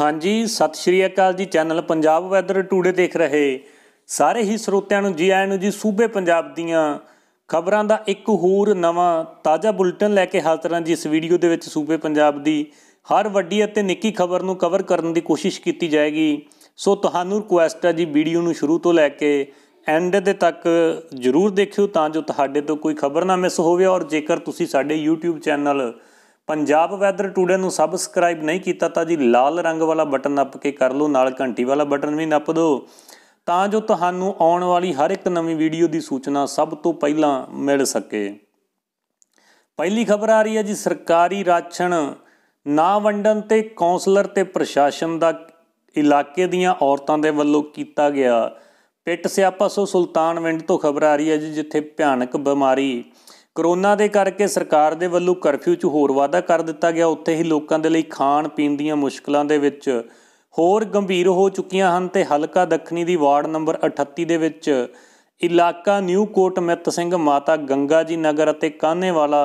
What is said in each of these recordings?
ਹਾਂਜੀ ਸਤਿ ਸ਼੍ਰੀ ਅਕਾਲ ਜੀ ਚੈਨਲ ਪੰਜਾਬ ਵੈਦਰ ਟੂਡੇ ਦੇਖ ਰਹੇ ਸਾਰੇ ਹੀ ਸਰੋਤਿਆਂ ਨੂੰ ਜੀ ਆਇਆਂ ਨੂੰ ਜੀ ਸੂਬੇ ਪੰਜਾਬ ਦੀਆਂ ਖਬਰਾਂ ਦਾ ਇੱਕ ਹੋਰ ਨਵਾਂ ਤਾਜ਼ਾ ਬੁਲਟਨ ਲੈ ਕੇ ਹਾਜ਼ਰ ਹਾਂ ਜੀ ਇਸ ਵੀਡੀਓ ਦੇ ਵਿੱਚ ਸੂਬੇ ਪੰਜਾਬ ਦੀ ਹਰ ਵੱਡੀ ਅਤੇ ਨਿੱਕੀ ਖਬਰ ਨੂੰ ਕਵਰ ਕਰਨ ਦੀ ਕੋਸ਼ਿਸ਼ ਕੀਤੀ ਜਾਏਗੀ ਸੋ ਤੁਹਾਨੂੰ ਰਿਕੁਐਸਟ ਹੈ ਜੀ ਵੀਡੀਓ ਨੂੰ ਸ਼ੁਰੂ ਤੋਂ ਲੈ ਕੇ ਐਂਡ ਦੇ ਤੱਕ ਜ਼ਰੂਰ ਦੇਖਿਓ ਤਾਂ ਜੋ ਤੁਹਾਡੇ ਤੋਂ ਕੋਈ ਖਬਰ ਨਾ ਮਿਸ ਹੋਵੇ ਔਰ ਜੇਕਰ ਤੁਸੀਂ ਸਾਡੇ YouTube channel Punjab weather today ਨੂੰ ਸਬਸਕ੍ਰਾਈਬ ਨਹੀਂ ਕੀਤਾ ਤਾਂ ਜੀ ਲਾਲ ਰੰਗ ਵਾਲਾ ਬਟਨ ਨੱਪ ਕੇ ਕਰ ਲਓ ਨਾਲ ਘੰਟੀ ਵਾਲਾ ਬਟਨ ਵੀ ਨੱਪ ਦਿਓ ਤਾਂ ਜੋ ਤੁਹਾਨੂੰ ਆਉਣ ਵਾਲੀ ਹਰ ਇੱਕ ਨਵੀਂ ਵੀਡੀਓ ਦੀ ਸੂਚਨਾ ਸਭ ਤੋਂ ਪਹਿਲਾਂ ਮਿਲ ਸਕੇ ਪਹਿਲੀ ਖਬਰ ਆ ਰਹੀ ਹੈ ਜੀ ਸਰਕਾਰੀ ਰਾਸ਼ਨ ਨਾ ਵੰਡਣ ਤੇ ਕਾਉਂਸਲਰ ਤੇ ਪ੍ਰਸ਼ਾਸਨ ਦਾ ਇਲਾਕੇ ਦੀਆਂ ਔਰਤਾਂ ਦੇ ਵੱਲੋਂ ਕੀਤਾ ਗਿਆ ਪਿੱਟ ਸਿਆਪਾ ਸੋ ਸੁਲਤਾਨਵਿੰਡ ਤੋਂ ਖਬਰ ਆ ਰਹੀ ਹੈ ਜੀ ਜਿੱਥੇ ਭਿਆਨਕ ਬਿਮਾਰੀ ਕਰੋਨਾ ਦੇ ਕਰਕੇ ਸਰਕਾਰ ਦੇ ਵੱਲੋਂ ਕਰਫਿਊ 'ਚ ਹੋਰ ਵਾਅਦਾ ਕਰ ਦਿੱਤਾ ਗਿਆ ਉੱਥੇ ਹੀ ਲੋਕਾਂ ਦੇ ਲਈ ਖਾਣ ਪੀਣ ਦੀਆਂ ਮੁਸ਼ਕਲਾਂ ਦੇ ਵਿੱਚ ਹੋਰ ਗੰਭੀਰ ਹੋ ਚੁੱਕੀਆਂ ਹਨ ਤੇ ਹਲਕਾ ਦੱਖਣੀ ਦੀ ਵਾਰਡ ਨੰਬਰ 38 ਦੇ ਵਿੱਚ ਇਲਾਕਾ ਨਿਊ ਕੋਟ ਮਿੱਤ ਸਿੰਘ ਮਾਤਾ ਗੰਗਾ ਜੀ ਨਗਰ ਅਤੇ ਕਾਹਨੇ ਵਾਲਾ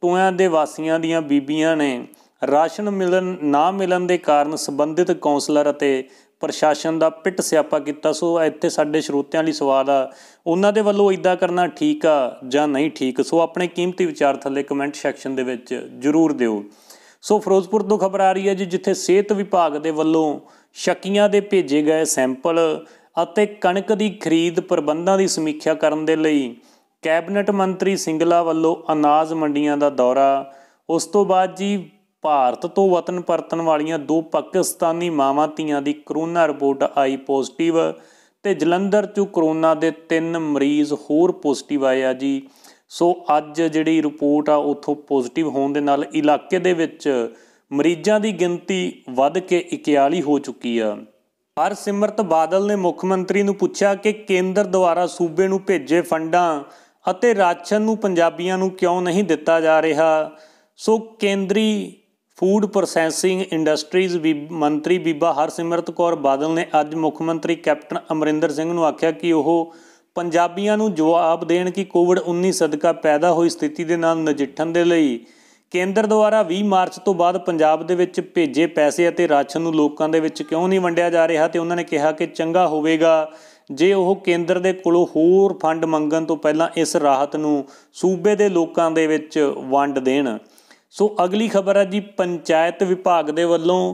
ਟੋਇਆਂ ਦੇ ਵਾਸੀਆਂ ਦੀਆਂ ਬੀਬੀਆਂ ਨੇ ਰਾਸ਼ਨ ਮਿਲਣ ਨਾ ਮਿਲਣ ਦੇ ਕਾਰਨ ਸੰਬੰਧਿਤ ਕਾਉਂਸਲਰ ਅਤੇ ਪ੍ਰਸ਼ਾਸਨ ਦਾ ਪਿੱਟ ਸਿਆਪਾ ਕੀਤਾ ਸੋ ਇੱਥੇ ਸਾਡੇ ਸਰੋਤਿਆਂ ਲਈ ਸਵਾਲ ਆ ਉਹਨਾਂ ਦੇ ਵੱਲੋਂ ਇਦਾਂ ਕਰਨਾ ਠੀਕ ਆ ਜਾਂ ਨਹੀਂ ਠੀਕ ਸੋ ਆਪਣੇ ਕੀਮਤੀ ਵਿਚਾਰ ਥੱਲੇ ਕਮੈਂਟ ਸੈਕਸ਼ਨ ਦੇ ਵਿੱਚ ਜਰੂਰ ਦਿਓ ਸੋ ਫਿਰੋਜ਼ਪੁਰ ਤੋਂ ਖਬਰ ਆ ਰਹੀ ਹੈ ਜੀ ਜਿੱਥੇ ਸਿਹਤ ਵਿਭਾਗ ਦੇ ਵੱਲੋਂ ਸ਼ੱਕੀਆਂ ਦੇ ਭੇਜੇ ਗਏ ਸੈਂਪਲ ਅਤੇ ਕਣਕ ਦੀ ਖਰੀਦ ਪ੍ਰਬੰਧਾਂ ਦੀ ਸਮੀਖਿਆ ਕਰਨ ਦੇ ਲਈ ਕੈਬਨਿਟ ਮੰਤਰੀ ਸਿੰਗਲਾ ਵੱਲੋਂ ਅਨਾਜ ਮੰਡੀਆਂ ਦਾ ਦੌਰਾ ਉਸ ਤੋਂ ਬਾਅਦ ਜੀ ਭਾਰਤ ਤੋਂ ਵਤਨ ਪਰਤਣ ਵਾਲੀਆਂ ਦੋ ਪਾਕਿਸਤਾਨੀ ਮਾਵਾਂ ਧੀਆਂ ਦੀ ਕਰੋਨਾ ਰਿਪੋਰਟ ਆਈ ਪੋਜ਼ਿਟਿਵ ਤੇ ਜਲੰਧਰ ਚੋਂ ਕਰੋਨਾ ਦੇ ਤਿੰਨ ਮਰੀਜ਼ ਹੋਰ ਪੋਜ਼ਿਟਿਵ ਆਏ ਆ ਜੀ ਸੋ ਅੱਜ ਜਿਹੜੀ ਰਿਪੋਰਟ ਆ ਉਥੋਂ ਪੋਜ਼ਿਟਿਵ ਹੋਣ ਦੇ ਨਾਲ ਇਲਾਕੇ ਦੇ ਵਿੱਚ ਮਰੀਜ਼ਾਂ ਦੀ ਗਿਣਤੀ ਵੱਧ ਕੇ 41 ਹੋ ਚੁੱਕੀ ਆ ਹਰ ਸਿਮਰਤ ਬਾਦਲ ਨੇ ਮੁੱਖ ਮੰਤਰੀ ਨੂੰ ਪੁੱਛਿਆ ਕਿ ਕੇਂਦਰ ਦੁਆਰਾ ਸੂਬੇ ਨੂੰ ਭੇਜੇ ਫੰਡਾਂ ਅਤੇ ਰਾਸ਼ਨ ਨੂੰ ਪੰਜਾਬੀਆਂ ਨੂੰ ਕਿਉਂ ਨਹੀਂ ਦਿੱਤਾ ਜਾ ਰਿਹਾ ਸੋ ਕੇਂਦਰੀ ਫੂਡ ਪ੍ਰੋਸੈਸਿੰਗ ਇੰਡਸਟਰੀਜ਼ ਵੀ ਮੰਤਰੀ ਬੀਬਾ ਹਰਸਿਮਰਤ ਕੌਰ ਬਾਦਲ ਨੇ ਅੱਜ ਮੁੱਖ ਮੰਤਰੀ ਕੈਪਟਨ ਅਮਰਿੰਦਰ ਸਿੰਘ ਨੂੰ ਆਖਿਆ ਕਿ ਉਹ ਪੰਜਾਬੀਆਂ ਨੂੰ ਜਵਾਬ ਦੇਣ ਕਿ ਕੋਵਿਡ-19 ਸਦਕਾ ਪੈਦਾ ਹੋਈ ਸਥਿਤੀ ਦੇ ਨਾਲ ਨਜਿੱਠਣ ਦੇ ਲਈ ਕੇਂਦਰ ਦੁਆਰਾ 20 ਮਾਰਚ ਤੋਂ ਬਾਅਦ ਪੰਜਾਬ ਦੇ ਵਿੱਚ ਭੇਜੇ ਪੈਸੇ ਅਤੇ ਰਾਸ਼ਨ ਨੂੰ ਲੋਕਾਂ ਦੇ ਵਿੱਚ ਕਿਉਂ ਨਹੀਂ ਵੰਡਿਆ ਜਾ ਰਿਹਾ ਤੇ ਉਹਨਾਂ ਨੇ ਕਿਹਾ ਕਿ ਚੰਗਾ ਹੋਵੇਗਾ ਜੇ ਉਹ ਕੇਂਦਰ ਦੇ ਕੋਲੋਂ ਹੋਰ ਫੰਡ ਮੰਗਣ ਤੋਂ ਪਹਿਲਾਂ ਇਸ ਰਾਹਤ ਨੂੰ ਸੂਬੇ ਦੇ ਲੋਕਾਂ ਦੇ ਵਿੱਚ ਵੰਡ ਦੇਣ ਸੋ ਅਗਲੀ ਖਬਰ ਹੈ ਜੀ ਪੰਚਾਇਤ ਵਿਭਾਗ ਦੇ ਵੱਲੋਂ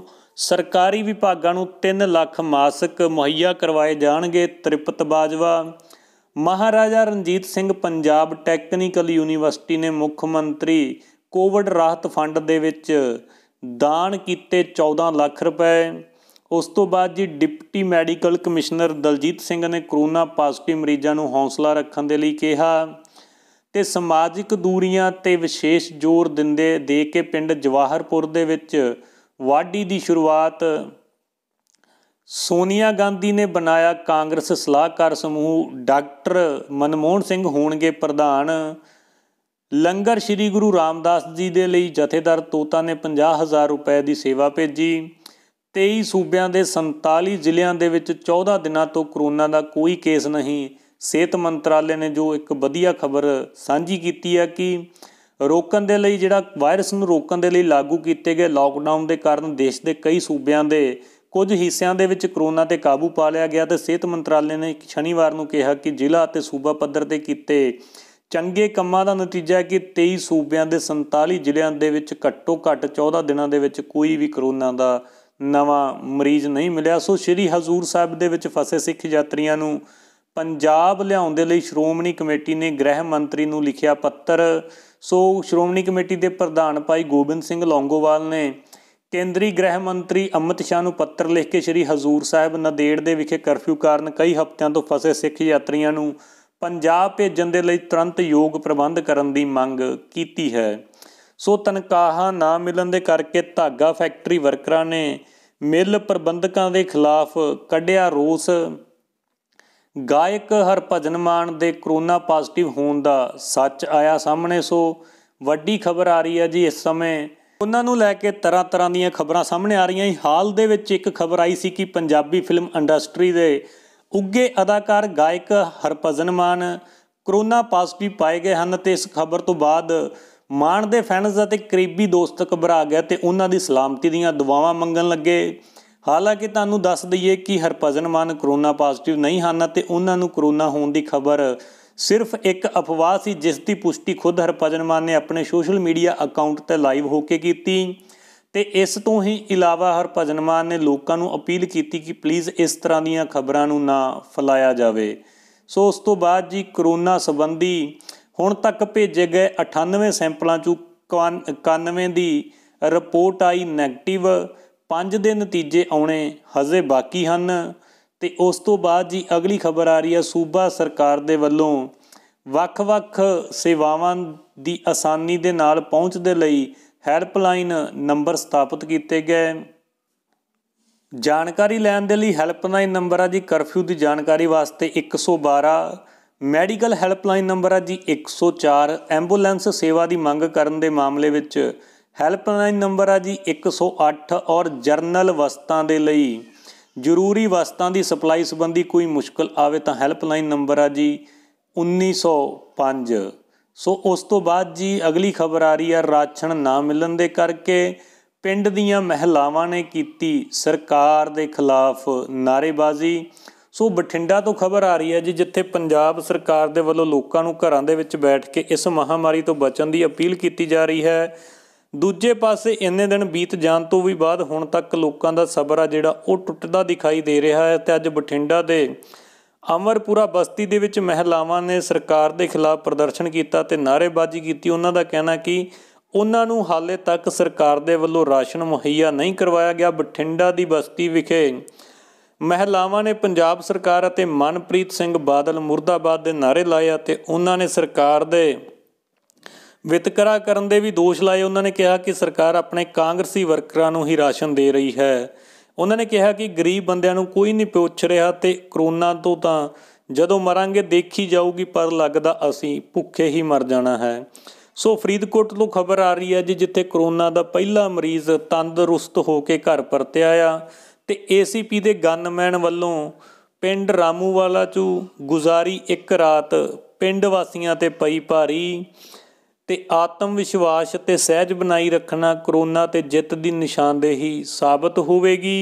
ਸਰਕਾਰੀ ਵਿਭਾਗਾਂ ਨੂੰ 3 ਲੱਖ ਮਾਸਕ ਮੁਹੱਈਆ ਕਰਵਾਏ ਜਾਣਗੇ ਤ੍ਰਿਪਤ ਬਾਜਵਾ ਮਹਾਰਾਜਾ ਰਣਜੀਤ ਸਿੰਘ ਪੰਜਾਬ ਟੈਕਨੀਕਲ ਯੂਨੀਵਰਸਿਟੀ ਨੇ ਮੁੱਖ ਮੰਤਰੀ ਕੋਵਿਡ ਰਾਹਤ ਫੰਡ ਦੇ ਵਿੱਚ ਦਾਨ ਕੀਤੇ 14 ਲੱਖ ਰੁਪਏ ਉਸ ਤੋਂ ਬਾਅਦ ਜੀ deputy medical commissioner Daljit Singh ਨੇ ਕਰੋਨਾ ਪੋਜ਼ਿਟਿਵ ਮਰੀਜ਼ਾਂ ਨੂੰ ਹੌਸਲਾ ਰੱਖਣ ਦੇ ਲਈ ਕਿਹਾ ਤੇ ਸਮਾਜਿਕ ਦੂਰੀਆਂ ਤੇ ਵਿਸ਼ੇਸ਼ ਜ਼ੋਰ ਦਿੰਦੇ ਦੇ ਕੇ ਪਿੰਡ ਜਵਾਹਰਪੁਰ ਦੇ ਵਿੱਚ ਵਾਢੀ ਦੀ ਸ਼ੁਰੂਆਤ ਸੋਨੀਆ ਗਾਂਧੀ ਨੇ ਬਣਾਇਆ ਕਾਂਗਰਸ ਸਲਾਹਕਾਰ ਸਮੂਹ ਡਾਕਟਰ ਮਨਮੋਹਨ ਸਿੰਘ ਹੋਣਗੇ ਪ੍ਰਧਾਨ ਲੰਗਰ ਸ੍ਰੀ ਗੁਰੂ ਰਾਮਦਾਸ ਜੀ ਦੇ ਲਈ ਜਥੇਦਾਰ ਤੋਤਾ ਨੇ 50000 ਰੁਪਏ ਦੀ ਸੇਵਾ ਭੇਜੀ 23 ਸੂਬਿਆਂ ਦੇ 47 ਜ਼ਿਲ੍ਹਿਆਂ ਦੇ ਵਿੱਚ 14 ਦਿਨਾਂ ਤੋਂ ਕਰੋਨਾ ਦਾ ਕੋਈ ਕੇਸ ਨਹੀਂ ਸਿਹਤ ਮੰਤਰਾਲੇ ਨੇ ਜੋ ਇੱਕ ਵਧੀਆ ਖਬਰ ਸਾਂਝੀ ਕੀਤੀ ਹੈ ਕਿ ਰੋਕਣ ਦੇ ਲਈ ਜਿਹੜਾ ਵਾਇਰਸ ਨੂੰ ਰੋਕਣ ਦੇ ਲਈ ਲਾਗੂ ਕੀਤੇ ਗਏ ਲਾਕਡਾਊਨ ਦੇ ਕਾਰਨ ਦੇਸ਼ ਦੇ ਕਈ ਸੂਬਿਆਂ ਦੇ ਕੁਝ ਹਿੱਸਿਆਂ ਦੇ ਵਿੱਚ ਕਰੋਨਾ ਤੇ ਕਾਬੂ ਪਾ ਲਿਆ ਗਿਆ ਤੇ ਸਿਹਤ ਮੰਤਰਾਲੇ ਨੇ ਸ਼ਨੀਵਾਰ ਨੂੰ ਕਿਹਾ ਕਿ ਜ਼ਿਲ੍ਹਾ ਅਤੇ ਸੂਬਾ ਪੱਧਰ ਤੇ ਕੀਤੇ ਚੰਗੇ ਕੰਮਾਂ ਦਾ ਨਤੀਜਾ ਹੈ ਕਿ 23 ਸੂਬਿਆਂ ਦੇ 47 ਜ਼ਿਲ੍ਹਿਆਂ ਦੇ ਵਿੱਚ ਘੱਟੋ ਘੱਟ 14 ਦਿਨਾਂ ਦੇ ਵਿੱਚ ਕੋਈ ਵੀ ਕਰੋਨਾ ਦਾ ਨਵਾਂ ਮਰੀਜ਼ ਨਹੀਂ ਮਿਲਿਆ ਸੋ ਸ਼੍ਰੀ ਹਜ਼ੂਰ ਸਾਹਿਬ ਦੇ ਵਿੱਚ ਫਸੇ ਸਿੱਖ ਯਾਤਰੀਆਂ ਨੂੰ ਪੰਜਾਬ ਲਿਆਉਣ ਦੇ ਲਈ ਸ਼੍ਰੋਮਣੀ ਕਮੇਟੀ ਨੇ ਗ੍ਰਹਿ ਮੰਤਰੀ ਨੂੰ ਲਿਖਿਆ ਪੱਤਰ ਸੋ ਸ਼੍ਰੋਮਣੀ ਕਮੇਟੀ ਦੇ ਪ੍ਰਧਾਨ ਭਾਈ ਗੋਬਿੰਦ ਸਿੰਘ ਲੌਂਗੋਵਾਲ ਨੇ ਕੇਂਦਰੀ ਗ੍ਰਹਿ ਮੰਤਰੀ ਅਮਿਤ ਸ਼ਾਹ ਨੂੰ ਪੱਤਰ ਲਿਖ ਕੇ ਸ੍ਰੀ ਹਜ਼ੂਰ ਸਾਹਿਬ ਨਦੇੜ ਦੇ ਵਿਖੇ ਕਰਫਿਊ ਕਾਰਨ ਕਈ ਹਫ਼ਤਿਆਂ ਤੋਂ ਫਸੇ ਸਿੱਖ ਯਾਤਰੀਆਂ ਨੂੰ ਪੰਜਾਬ ਭੇਜਣ ਦੇ ਲਈ ਤੁਰੰਤ ਯੋਗ ਪ੍ਰਬੰਧ ਕਰਨ ਦੀ ਮੰਗ ਕੀਤੀ ਹੈ ਸੋ ਤਨਖਾਹਾਂ ਨਾ ਮਿਲਣ ਦੇ ਕਰਕੇ ਧਾਗਾ ਫੈਕਟਰੀ ਵਰਕਰਾਂ ਨੇ ਮਿਲ ਪ੍ਰਬੰਧਕਾਂ ਦੇ ਖਿਲਾਫ ਕੱਢਿਆ ਰੋਸ ਗਾਇਕ ਹਰਭਜਨ ਮਾਨ ਦੇ ਕਰੋਨਾ ਪੋਜ਼ਿਟਿਵ ਹੋਣ ਦਾ ਸੱਚ ਆਇਆ ਸਾਹਮਣੇ ਸੋ ਵੱਡੀ ਖਬਰ ਆ ਰਹੀ ਹੈ ਜੀ ਇਸ ਸਮੇਂ ਉਹਨਾਂ ਨੂੰ ਲੈ ਕੇ ਤਰ੍ਹਾਂ ਤਰ੍ਹਾਂ ਦੀਆਂ ਖਬਰਾਂ ਸਾਹਮਣੇ ਆ ਰਹੀਆਂ ਹਾਲ ਦੇ ਵਿੱਚ ਇੱਕ ਖਬਰ ਆਈ ਸੀ ਕਿ ਪੰਜਾਬੀ ਫਿਲਮ ਇੰਡਸਟਰੀ ਦੇ ਉੱਗੇ ਅਦਾਕਾਰ ਗਾਇਕ ਹਰਭਜਨ ਮਾਨ ਕਰੋਨਾ ਪੋਜ਼ਿਟਿਵ ਪਾਏ ਗਏ ਹਨ ਤੇ ਇਸ ਖਬਰ ਤੋਂ ਬਾਅਦ ਮਾਨ ਦੇ ਫੈਨਸ ਅਤੇ ਕਰੀਬੀ ਦੋਸਤ ਘਬਰਾ ਗਏ ਤੇ ਉਹਨਾਂ ਦੀ ਸਲਾਮਤੀ ਦੀਆਂ ਦੁਆਵਾਂ ਮੰਗਣ ਲੱਗੇ ਹਾਲਾਂਕਿ ਤੁਹਾਨੂੰ ਦੱਸ ਦਈਏ ਕਿ ਹਰਪਜਨ ਮਾਨ ਕਰੋਨਾ ਪੋਜ਼ਿਟਿਵ ਨਹੀਂ ਹਨ ਅਤੇ ਉਹਨਾਂ ਨੂੰ ਕਰੋਨਾ ਹੋਣ ਦੀ ਖਬਰ ਸਿਰਫ ਇੱਕ ਅਫਵਾਹ ਸੀ ਜਿਸ ਦੀ ਪੁਸ਼ਟੀ ਖੁਦ ਹਰਪਜਨ ਮਾਨ ਨੇ ਆਪਣੇ ਸੋਸ਼ਲ ਮੀਡੀਆ ਅਕਾਊਂਟ ਤੇ ਲਾਈਵ ਹੋ ਕੇ ਕੀਤੀ ਤੇ ਇਸ ਤੋਂ ਹੀ ਇਲਾਵਾ ਹਰਪਜਨ ਮਾਨ ਨੇ ਲੋਕਾਂ ਨੂੰ ਅਪੀਲ ਕੀਤੀ ਕਿ ਪਲੀਜ਼ ਇਸ ਤਰ੍ਹਾਂ ਦੀਆਂ ਖਬਰਾਂ ਨੂੰ ਨਾ ਫਲਾਇਆ ਜਾਵੇ ਸੋ ਉਸ ਤੋਂ ਬਾਅਦ ਜੀ ਕਰੋਨਾ ਸੰਬੰਧੀ ਹੁਣ ਤੱਕ ਭੇਜੇ ਗਏ 98 ਸੈਂਪਲਾਂ ਚੋਂ 91 ਦੀ ਰਿਪੋਰਟ ਆਈ ਨੈਗੇਟਿਵ ਪੰਜ ਦੇ ਨਤੀਜੇ ਆਉਣੇ ਹਜੇ ਬਾਕੀ ਹਨ ਤੇ ਉਸ ਤੋਂ ਬਾਅਦ ਜੀ ਅਗਲੀ ਖਬਰ ਆ ਰਹੀ ਹੈ ਸੂਬਾ ਸਰਕਾਰ ਦੇ ਵੱਲੋਂ ਵੱਖ-ਵੱਖ ਸੇਵਾਵਾਂ ਦੀ ਆਸਾਨੀ ਦੇ ਨਾਲ ਪਹੁੰਚ ਦੇ ਲਈ ਹੈਲਪਲਾਈਨ ਨੰਬਰ ਸਥਾਪਿਤ ਕੀਤੇ ਗਏ ਜਾਣਕਾਰੀ ਲੈਣ ਦੇ ਲਈ ਹੈਲਪਲਾਈਨ ਨੰਬਰ ਆ ਜੀ ਕਰਫਿਊ ਦੀ ਜਾਣਕਾਰੀ ਵਾਸਤੇ 112 ਮੈਡੀਕਲ ਹੈਲਪਲਾਈਨ ਨੰਬਰ ਆ ਜੀ 104 ਐਂਬੂਲੈਂਸ ਸੇਵਾ ਦੀ ਮੰਗ ਕਰਨ ਦੇ ਮਾਮਲੇ ਵਿੱਚ ਹੈਲਪਲਾਈਨ ਨੰਬਰ ਆ ਜੀ 108 ਔਰ ਜਰਨਲ ਵਸਤਾਂ ਦੇ ਲਈ ਜ਼ਰੂਰੀ ਵਸਤਾਂ ਦੀ ਸਪਲਾਈ ਸੰਬੰਧੀ ਕੋਈ ਮੁਸ਼ਕਲ ਆਵੇ ਤਾਂ ਹੈਲਪਲਾਈਨ ਨੰਬਰ ਆ ਜੀ 1905 ਸੋ ਉਸ ਤੋਂ ਬਾਅਦ ਜੀ ਅਗਲੀ ਖਬਰ ਆ ਰਹੀ ਆ ਰਾਸ਼ਨ ਨਾ ਮਿਲਣ ਦੇ ਕਰਕੇ ਪਿੰਡ ਦੀਆਂ ਮਹਿਲਾਵਾਂ ਨੇ ਕੀਤੀ ਸਰਕਾਰ ਦੇ ਖਿਲਾਫ ਨਾਰੇਬਾਜ਼ੀ ਸੋ ਬਠਿੰਡਾ ਤੋਂ ਖਬਰ ਆ ਰਹੀ ਹੈ ਜੀ ਜਿੱਥੇ ਪੰਜਾਬ ਸਰਕਾਰ ਦੇ ਵੱਲੋਂ ਲੋਕਾਂ ਨੂੰ ਘਰਾਂ ਦੇ ਵਿੱਚ ਬੈਠ ਕੇ ਇਸ ਮਹਾਮਾਰੀ ਤੋਂ ਬਚਣ ਦੀ ਅਪੀਲ ਕੀਤੀ ਜਾ ਰਹੀ ਹੈ ਦੂਜੇ ਪਾਸੇ ਇੰਨੇ ਦਿਨ ਬੀਤ ਜਾਣ ਤੋਂ ਵੀ ਬਾਅਦ ਹੁਣ ਤੱਕ ਲੋਕਾਂ ਦਾ ਸਬਰ ਆ ਜਿਹੜਾ ਉਹ ਟੁੱਟਦਾ ਦਿਖਾਈ ਦੇ ਰਿਹਾ ਹੈ ਤੇ ਅੱਜ ਬਠਿੰਡਾ ਦੇ ਅਮਰਪੁਰਾ ਬਸਤੀ ਦੇ ਵਿੱਚ ਮਹਿਲਾਵਾਂ ਨੇ ਸਰਕਾਰ ਦੇ ਖਿਲਾਫ ਪ੍ਰਦਰਸ਼ਨ ਕੀਤਾ ਤੇ ਨਾਰੇਬਾਜ਼ੀ ਕੀਤੀ ਉਹਨਾਂ ਦਾ ਕਹਿਣਾ ਕਿ ਉਹਨਾਂ ਨੂੰ ਹਾਲੇ ਤੱਕ ਸਰਕਾਰ ਦੇ ਵੱਲੋਂ ਰਾਸ਼ਨ ਮੁਹੱਈਆ ਨਹੀਂ ਕਰਵਾਇਆ ਗਿਆ ਬਠਿੰਡਾ ਦੀ ਬਸਤੀ ਵਿਖੇ ਮਹਿਲਾਵਾਂ ਨੇ ਪੰਜਾਬ ਸਰਕਾਰ ਅਤੇ ਮਨਪ੍ਰੀਤ ਸਿੰਘ ਬਾਦਲ ਮੁਰਦਾਬਾਦ ਦੇ ਨਾਰੇ ਲਾਏ ਅਤੇ ਉਹਨਾਂ ਨੇ ਸਰਕਾਰ ਦੇ ਵਿਤਕਰਾ ਕਰਨ ਦੇ ਵੀ ਦੋਸ਼ ਲਾਏ ਉਹਨਾਂ ਨੇ ਕਿਹਾ ਕਿ ਸਰਕਾਰ ਆਪਣੇ ਕਾਂਗਰਸੀ ਵਰਕਰਾਂ ਨੂੰ ਹੀ ਰਾਸ਼ਨ ਦੇ ਰਹੀ ਹੈ ਉਹਨਾਂ ਨੇ ਕਿਹਾ ਕਿ ਗਰੀਬ ਬੰਦਿਆਂ ਨੂੰ ਕੋਈ ਨਹੀਂ ਪੁੱਛ ਰਿਹਾ ਤੇ ਕਰੋਨਾ ਤੋਂ ਤਾਂ ਜਦੋਂ ਮਰਾਂਗੇ ਦੇਖੀ ਜਾਊਗੀ ਪਰ ਲੱਗਦਾ ਅਸੀਂ ਭੁੱਖੇ ਹੀ ਮਰ ਜਾਣਾ ਹੈ ਸੋ ਫਰੀਦਕੋਟ ਤੋਂ ਖਬਰ ਆ ਰਹੀ ਹੈ ਜੀ ਜਿੱਥੇ ਕਰੋਨਾ ਦਾ ਪਹਿਲਾ ਮਰੀਜ਼ ਤੰਦਰੁਸਤ ਹੋ ਕੇ ਘਰ ਪਰਤਿਆ ਆ ਤੇ ਏਸੀਪੀ ਦੇ ਗਨਮੈਨ ਵੱਲੋਂ ਪਿੰਡ ਰਾਮੂਵਾਲਾ ਚੂ ਗੁਜ਼ਾਰੀ ਇੱਕ ਰਾਤ ਪਿੰਡ ਵਾਸੀਆਂ ਤੇ ਪਈ ਭਾਰੀ ਤੇ ਆਤਮ ਵਿਸ਼ਵਾਸ ਤੇ ਸਹਿਜ ਬਣਾਈ ਰੱਖਣਾ ਕਰੋਨਾ ਤੇ ਜਿੱਤ ਦੀ ਨਿਸ਼ਾਨਦੇਹੀ ਸਾਬਤ ਹੋਵੇਗੀ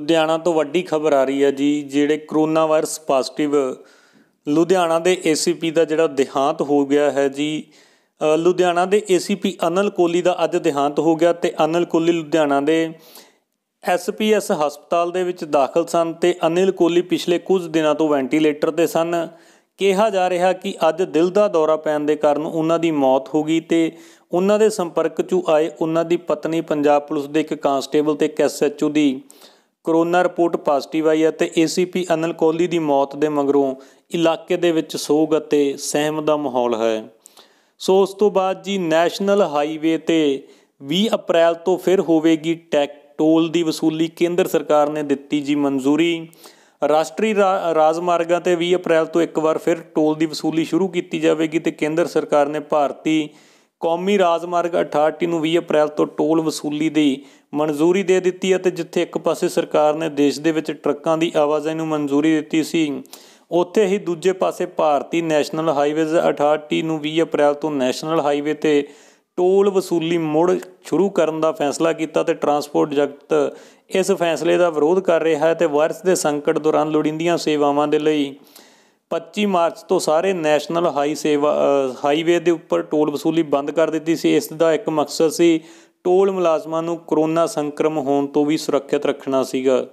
ਲੁਧਿਆਣਾ ਤੋਂ ਵੱਡੀ ਖਬਰ ਆ ਰਹੀ ਹੈ ਜੀ ਜਿਹੜੇ ਕਰੋਨਾ ਵਾਇਰਸ ਪੋਜ਼ਿਟਿਵ ਲੁਧਿਆਣਾ ਦੇ ਏਸੀਪੀ ਦਾ ਜਿਹੜਾ ਦੇਹਾਂਤ ਹੋ ਗਿਆ ਹੈ ਜੀ ਲੁਧਿਆਣਾ ਦੇ ਏਸੀਪੀ ਅਨਲ ਕੋਲੀ ਦਾ ਅੱਜ ਦੇਹਾਂਤ ਹੋ ਗਿਆ ਤੇ ਅਨਲ ਕੋਲੀ ਲੁਧਿਆਣਾ ਦੇ ਐਸਪੀਐਸ ਹਸਪਤਾਲ ਦੇ ਵਿੱਚ ਦਾਖਲ ਸਨ ਤੇ ਅਨਿਲ ਕੋਲੀ ਪਿਛਲੇ ਕੁਝ ਦਿਨਾਂ ਤੋਂ ਵੈਂਟੀਲੇਟਰ ਤੇ ਸਨ ਕਿਹਾ ਜਾ ਰਿਹਾ ਕਿ ਅੱਜ ਦਿਲ ਦਾ ਦੌਰਾ ਪੈਣ ਦੇ ਕਾਰਨ ਉਹਨਾਂ ਦੀ ਮੌਤ ਹੋ ਗਈ ਤੇ ਉਹਨਾਂ ਦੇ ਸੰਪਰਕ 'ਚ ਆਏ ਉਹਨਾਂ ਦੀ ਪਤਨੀ ਪੰਜਾਬ ਪੁਲਿਸ ਦੇ ਇੱਕ ਕਾਂਸਟੇਬਲ ਤੇ ਇੱਕ ਐਸਐਚਓ ਦੀ ਕਰੋਨਾ ਰਿਪੋਰਟ ਪੋਜ਼ਿਟਿਵ ਆਈ ਹੈ ਤੇ ਏਸੀਪੀ ਅਨਲ ਕੋਹਲੀ ਦੀ ਮੌਤ ਦੇ ਮਗਰੋਂ ਇਲਾਕੇ ਦੇ ਵਿੱਚ ਸੋਗ ਅਤੇ ਸਹਿਮ ਦਾ ਮਾਹੌਲ ਹੈ ਸੋ ਉਸ ਤੋਂ ਬਾਅਦ ਜੀ ਨੈਸ਼ਨਲ ਹਾਈਵੇ ਤੇ 20 ਅਪ੍ਰੈਲ ਤੋਂ ਫਿਰ ਹੋਵੇਗੀ ਟੈਕ ਟੋਲ ਦੀ ਵਸੂਲੀ ਕੇਂਦਰ ਸਰਕਾਰ ਨੇ ਦਿੱਤੀ ਜੀ ਮਨਜ਼ੂਰੀ ਰਾਸ਼ਟਰੀ ਰਾਜਮਾਰਗਾਂ ਤੇ 20 ਅਪ੍ਰੈਲ ਤੋਂ ਇੱਕ ਵਾਰ ਫਿਰ ਟੋਲ ਦੀ ਵਸੂਲੀ ਸ਼ੁਰੂ ਕੀਤੀ ਜਾਵੇਗੀ ਤੇ ਕੇਂਦਰ ਸਰਕਾਰ ਨੇ ਭਾਰਤੀ ਕੌਮੀ ਰਾਜਮਾਰਗ 68 ਨੂੰ 20 ਅਪ੍ਰੈਲ ਤੋਂ ਟੋਲ ਵਸੂਲੀ ਦੀ ਮਨਜ਼ੂਰੀ ਦੇ ਦਿੱਤੀ ਹੈ ਤੇ ਜਿੱਥੇ ਇੱਕ ਪਾਸੇ ਸਰਕਾਰ ਨੇ ਦੇਸ਼ ਦੇ ਵਿੱਚ ਟਰੱਕਾਂ ਦੀ ਆਵਾਜਾਈ ਨੂੰ ਮਨਜ਼ੂਰੀ ਦਿੱਤੀ ਸੀ ਉੱਥੇ ਹੀ ਦੂਜੇ ਪਾਸੇ ਭਾਰਤੀ ਨੈਸ਼ਨਲ ਹਾਈਵੇਜ਼ 68 ਨੂੰ 20 ਅਪ੍ਰੈਲ ਤੋਂ ਨੈਸ਼ਨਲ ਹਾਈਵੇ ਤੇ ਟੋਲ ਵਸੂਲੀ ਮੁੜ ਸ਼ੁਰੂ ਕਰਨ ਦਾ ਫੈਸਲਾ ਕੀਤਾ ਤੇ ਟਰਾਂਸਪੋਰਟ ਜਗਤ ਇਸ ਫੈਸਲੇ ਦਾ ਵਿਰੋਧ ਕਰ ਰਿਹਾ ਹੈ ਤੇ ਵਾਇਰਸ ਦੇ ਸੰਕਟ ਦੌਰਾਨ ਲੋੜੀਂਦੀਆਂ ਸੇਵਾਵਾਂ ਦੇ ਲਈ 25 ਮਾਰਚ ਤੋਂ ਸਾਰੇ ਨੈਸ਼ਨਲ ਹਾਈ ਸੇਵਾ ਹਾਈਵੇ ਦੇ ਉੱਪਰ ਟੋਲ ਵਸੂਲੀ ਬੰਦ ਕਰ ਦਿੱਤੀ ਸੀ ਇਸ ਦਾ ਇੱਕ ਮਕਸਦ ਸੀ ਟੋਲ ਮੁਲਾਜ਼ਮਾਂ ਨੂੰ ਕਰੋਨਾ ਸੰਕਰਮ ਹੋਣ ਤੋਂ ਵੀ ਸੁਰੱਖਿਅਤ ਰੱਖਣਾ ਸੀਗਾ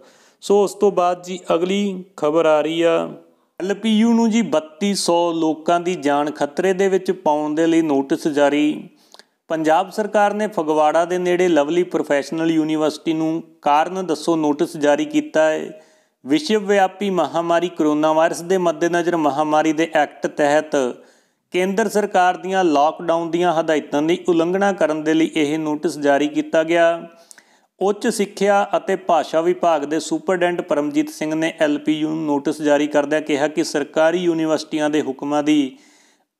ਸੋ ਉਸ ਤੋਂ ਬਾਅਦ ਜੀ ਅਗਲੀ ਖਬਰ ਆ ਰਹੀ ਆ ਐਲਪੀਯੂ ਨੂੰ ਜੀ 3200 ਲੋਕਾਂ ਦੀ ਜਾਨ ਖਤਰੇ ਦੇ ਵਿੱਚ ਪਾਉਣ ਦੇ ਲਈ ਨੋਟਿਸ ਜਾਰੀ ਪੰਜਾਬ ਸਰਕਾਰ ਨੇ ਫਗਵਾੜਾ ਦੇ ਨੇੜੇ ਲਵਲੀ ਪ੍ਰੋਫੈਸ਼ਨਲ ਯੂਨੀਵਰਸਿਟੀ ਨੂੰ ਕਾਰਨ ਦੱਸੋ ਨੋਟਿਸ ਜਾਰੀ ਕੀਤਾ ਹੈ ਵਿਸ਼ਵ ਵਿਆਪੀ ਮਹਾਮਾਰੀ ਕਰੋਨਾ ਵਾਇਰਸ ਦੇ ਮੱਦੇਨਜ਼ਰ ਮਹਾਮਾਰੀ ਦੇ ਐਕਟ ਤਹਿਤ ਕੇਂਦਰ ਸਰਕਾਰ ਦੀਆਂ ਲਾਕਡਾਊਨ ਦੀਆਂ ਹਦਾਇਤਾਂ ਦੀ ਉਲੰਘਣਾ ਕਰਨ ਦੇ ਲਈ ਇਹ ਨੋਟਿਸ ਜਾਰੀ ਕੀਤਾ ਗਿਆ ਉੱਚ ਸਿੱਖਿਆ ਅਤੇ ਭਾਸ਼ਾ ਵਿਭਾਗ ਦੇ ਸੁਪਰਡੈਂਟ ਪਰਮਜੀਤ ਸਿੰਘ ਨੇ ਐਲਪੀਯੂ ਨੂੰ ਨੋਟਿਸ ਜਾਰੀ ਕਰਦਿਆਂ ਕਿਹਾ ਕਿ ਸਰਕਾਰੀ ਯੂਨੀਵਰਸਿਟੀਆਂ ਦੇ ਹੁਕਮਾਂ ਦੀ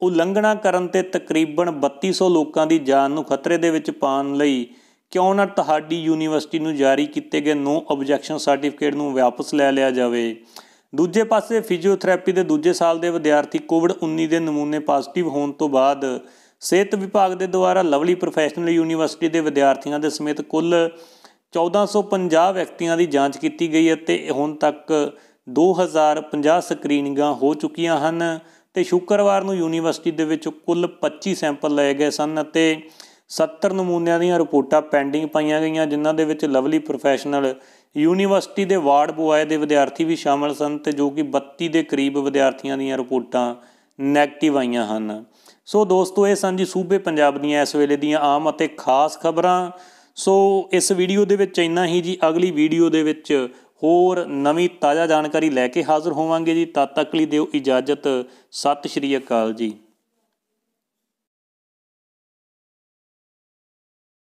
ਉਲੰਘਣਾ ਕਰਨ ਤੇ ਤਕਰੀਬਨ 3200 ਲੋਕਾਂ ਦੀ ਜਾਨ ਨੂੰ ਖਤਰੇ ਦੇ ਵਿੱਚ ਪਾਉਣ ਲਈ ਕਿਉਂ ਨਾ ਤੁਹਾਡੀ ਯੂਨੀਵਰਸਿਟੀ ਨੂੰ ਜਾਰੀ ਕੀਤੇ ਗਏ ਨੋ ਆਬਜੈਕਸ਼ਨ ਸਰਟੀਫਿਕੇਟ ਨੂੰ ਵਾਪਸ ਲੈ ਲਿਆ ਜਾਵੇ ਦੂਜੇ ਪਾਸੇ ਫਿਜ਼ੀਓਥੈਰੇਪੀ ਦੇ ਦੂਜੇ ਸਾਲ ਦੇ ਵਿਦਿਆਰਥੀ ਕੋਵਿਡ-19 ਦੇ ਨਮੂਨੇ ਪੋਜ਼ਿਟਿਵ ਹੋਣ ਤੋਂ ਬਾਅਦ ਸਿਹਤ ਵਿਭਾਗ ਦੇ ਦੁਆਰਾ ਲਵਲੀ ਪ੍ਰੋਫੈਸ਼ਨਲ ਯੂਨੀਵਰਸਿਟੀ ਦੇ ਵਿਦਿਆਰਥੀਆਂ ਦੇ ਸਮੇਤ ਕੁੱਲ 1450 ਵਿਅਕਤੀਆਂ ਦੀ ਜਾਂਚ ਕੀਤੀ ਗਈ ਅਤੇ ਹੁਣ ਤੱਕ 2050 ਸਕਰੀਨਿੰਗਾਂ ਹੋ ਚੁੱਕੀਆਂ ਹਨ ਤੇ ਸ਼ੁੱਕਰਵਾਰ ਨੂੰ ਯੂਨੀਵਰਸਿਟੀ ਦੇ ਵਿੱਚ ਕੁੱਲ 25 ਸੈਂਪਲ ਲਏ ਗਏ ਸਨ ਅਤੇ 70 ਨਮੂਨਿਆਂ ਦੀਆਂ ਰਿਪੋਰਟਾਂ ਪੈਂਡਿੰਗ ਪਾਈਆਂ ਗਈਆਂ ਜਿਨ੍ਹਾਂ ਦੇ ਵਿੱਚ ਲਵਲੀ ਪ੍ਰੋਫੈਸ਼ਨਲ ਯੂਨੀਵਰਸਿਟੀ ਦੇ ਵਾਰਡ ਬੁਆਏ ਦੇ ਵਿਦਿਆਰਥੀ ਵੀ ਸ਼ਾਮਲ ਸਨ ਤੇ ਜੋ ਕਿ 32 ਦੇ ਕਰੀਬ ਵਿਦਿਆਰਥੀਆਂ ਦੀਆਂ ਰਿਪੋਰਟਾਂ ਨੈਗੇਟਿਵ ਆਈਆਂ ਹਨ ਸੋ ਦੋਸਤੋ ਇਹ ਸਨ ਜੀ ਸੂਬੇ ਪੰਜਾਬ ਦੀਆਂ ਇਸ ਵੇਲੇ ਦੀਆਂ ਆਮ ਅਤੇ ਖਾਸ ਖਬਰਾਂ ਸੋ ਇਸ ਵੀਡੀਓ ਦੇ ਵਿੱਚ ਇੰਨਾ ਹੀ ਜੀ ਅਗਲੀ ਵੀਡੀਓ ਦੇ ਵਿੱਚ ਹੋਰ ਨਵੀਂ ਤਾਜ਼ਾ ਜਾਣਕਾਰੀ ਲੈ ਕੇ ਹਾਜ਼ਰ ਹੋਵਾਂਗੇ ਜੀ ਤਦ ਤੱਕ ਲਈ ਦਿਓ ਇਜਾਜ਼ਤ ਸਤਿ ਸ਼੍ਰੀ ਅਕਾਲ ਜੀ